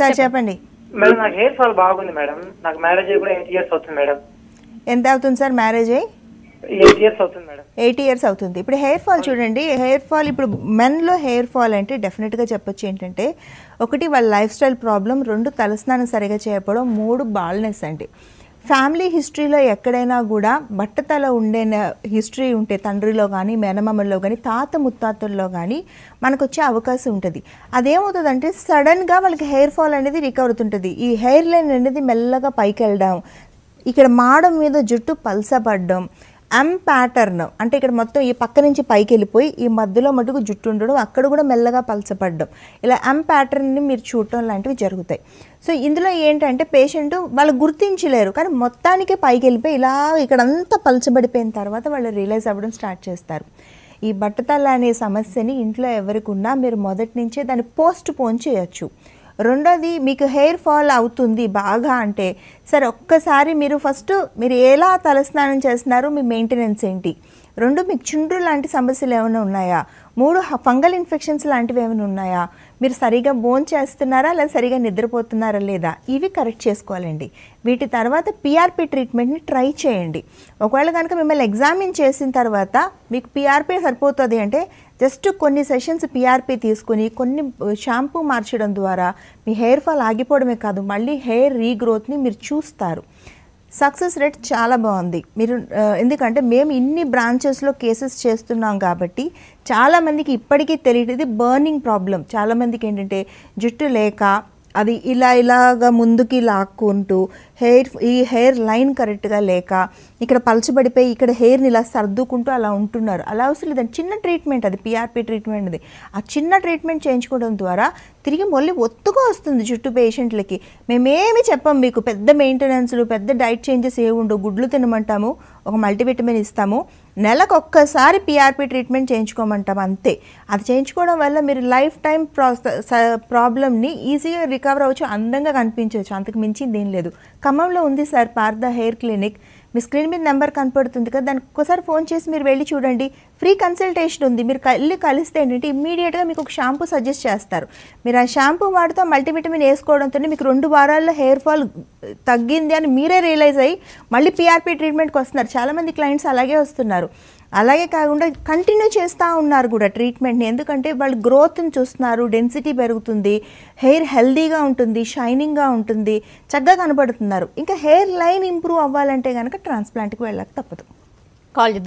sir చెప్పండి madam నాకు hair fall బాగుంది మేడం నాకు మ్యారేజ్ కూడా ఎయిట్ ఇయర్స్ అవుతుంది మేడం ఎంత అవుతుంది సార్ మ్యారేజ్ అయ్యి ఎయిట్ ఇయర్స్ అవుతుంది మేడం ఎయిట్ ఇయర్స్ అవుతుంది ఇప్పుడు హెయిర్ ఫాల్ చూడండి హెయిర్ ఫాల్ ఇప్పుడు మెన్లో హెయిర్ ఫాల్ అంటే డెఫినెట్గా చెప్పొచ్చు ఏంటంటే ఒకటి వాళ్ళ లైఫ్ స్టైల్ ప్రాబ్లం రెండు తలస్నానం సరిగా చేయకపోవడం మూడు బాల్నెస్ అండి ఫ్యామిలీ హిస్టరీలో ఎక్కడైనా కూడా బట్టతల ఉండే హిస్టరీ ఉంటే తండ్రిలో కానీ మేనమామల్లో కానీ తాత ముత్తాతల్లో కానీ మనకు వచ్చే అవకాశం ఉంటుంది అదేమవుతుందంటే సడన్గా వాళ్ళకి హెయిర్ ఫాల్ అనేది రికవర్ అవుతుంటుంది ఈ హెయిర్ లైన్ అనేది మెల్లగా పైకి వెళ్ళడం ఇక్కడ మాడం మీద జుట్టు పల్సపడడం ఎం ప్యాటర్న్ అంటే ఇక్కడ మొత్తం ఈ పక్క నుంచి పైకి వెళ్ళిపోయి ఈ మధ్యలో మటుకు జుట్టు ఉండడం అక్కడ కూడా మెల్లగా పలచపడడం ఇలా ఎం ప్యాటర్న్ని మీరు చూడటం లాంటివి జరుగుతాయి సో ఇందులో ఏంటంటే పేషెంట్ వాళ్ళు గుర్తించలేరు కానీ మొత్తానికే పైకి వెళ్ళిపోయి ఇలా ఇక్కడంతా పలచబడిపోయిన తర్వాత వాళ్ళు రియలైజ్ అవ్వడం స్టార్ట్ చేస్తారు ఈ బట్టతల అనే సమస్యని ఇంట్లో ఎవరికి ఉన్నా మీరు మొదటి నుంచే దాన్ని పోస్ట్ పోన్ చేయొచ్చు రెండోది మీకు హెయిర్ ఫాల్ అవుతుంది బాగా అంటే సరే ఒక్కసారి మీరు ఫస్ట్ మీరు ఎలా తలస్నానం చేస్తున్నారు మీ మెయింటెనెన్స్ ఏంటి రెండు మీకు చుండ్రు లాంటి సమస్యలు ఏమైనా ఉన్నాయా మూడు ఫంగల్ ఇన్ఫెక్షన్స్ లాంటివి ఏమైనా ఉన్నాయా మీరు సరిగా బోన్ చేస్తున్నారా లేదా సరిగా నిద్రపోతున్నారా లేదా ఇవి కరెక్ట్ చేసుకోవాలండి వీటి తర్వాత పిఆర్పి ట్రీట్మెంట్ని ట్రై చేయండి ఒకవేళ కనుక మిమ్మల్ని ఎగ్జామిన్ చేసిన తర్వాత మీకు పిఆర్పి సరిపోతుంది అంటే జస్ట్ కొన్ని సెషన్స్ పిఆర్పి తీసుకుని కొన్ని షాంపూ మార్చడం ద్వారా మీ హెయిర్ ఫాల్ ఆగిపోవడమే కాదు మళ్ళీ హెయిర్ రీగ్రోత్ని మీరు చూ చూస్తారు సక్సెస్ రేట్ చాలా బాగుంది మీరు ఎందుకంటే మేము ఇన్ని బ్రాంచెస్లో కేసెస్ చేస్తున్నాం కాబట్టి చాలామందికి ఇప్పటికీ తెలియదు బర్నింగ్ ప్రాబ్లం చాలామందికి ఏంటంటే జుట్టు లేక అది ఇలా ఇలాగ ముందుకి లాక్కుంటూ హెయిర్ ఈ హెయిర్ లైన్ కరెక్ట్గా లేక ఇక్కడ పలచబడిపోయి ఇక్కడ హెయిర్ని ఇలా సర్దుకుంటూ అలా ఉంటున్నారు అలా అవసరం లేదండి చిన్న ట్రీట్మెంట్ అది పిఆర్పి ట్రీట్మెంట్ అది ఆ చిన్న ట్రీట్మెంట్ చేయించుకోవడం ద్వారా తిరిగి మళ్ళీ ఒత్తుగా వస్తుంది చుట్టూ పేషెంట్లకి మేమేమి చెప్పాం మీకు పెద్ద మెయింటెనెన్స్లు పెద్ద డైట్ చేంజెస్ ఏముండవు గుడ్లు తినమంటాము ఒక మల్టీవిటమిన్ ఇస్తాము నెలకు ఒక్కసారి పిఆర్పి ట్రీట్మెంట్ చేయించుకోమంటాం అంతే అది చేయించుకోవడం వల్ల మీరు లైఫ్ టైం ప్రాబ్లమ్ని ఈజీగా రికవర్ అవ్వచ్చు అందంగా కనిపించవచ్చు అంతకు మించింది ఏం లేదు ఖమ్మంలో ఉంది సార్ పార్థ హెయిర్ క్లినిక్ మీ స్క్రీన్ మీద నెంబర్ కనపడుతుంది కదా దానికి ఒక్కసారి ఫోన్ చేసి మీరు వెళ్ళి చూడండి ఫ్రీ కన్సల్టేషన్ ఉంది మీరు వెళ్ళి కలిస్తే ఏంటంటే ఇమ్మీడియట్గా మీకు ఒక షాంపూ సజెస్ట్ చేస్తారు మీరు ఆ షాంపూ వాడితే మల్టీవిటమిన్ వేసుకోవడంతో మీకు రెండు వారాల్లో హెయిర్ ఫాల్ తగ్గింది అని మీరే రియలైజ్ అయ్యి మళ్ళీ పీఆర్పీ ట్రీట్మెంట్కి వస్తున్నారు చాలామంది క్లయింట్స్ అలాగే వస్తున్నారు అలాగే కాకుండా కంటిన్యూ చేస్తూ ఉన్నారు కూడా ట్రీట్మెంట్ని ఎందుకంటే వాళ్ళు గ్రోత్ని చూస్తున్నారు డెన్సిటీ పెరుగుతుంది హెయిర్ హెల్దీగా ఉంటుంది షైనింగ్గా ఉంటుంది చక్కగా కనపడుతున్నారు ఇంకా హెయిర్ లైన్ ఇంప్రూవ్ అవ్వాలంటే కనుక ట్రాన్స్ప్లాంట్కి వెళ్ళక తప్పదు కాల్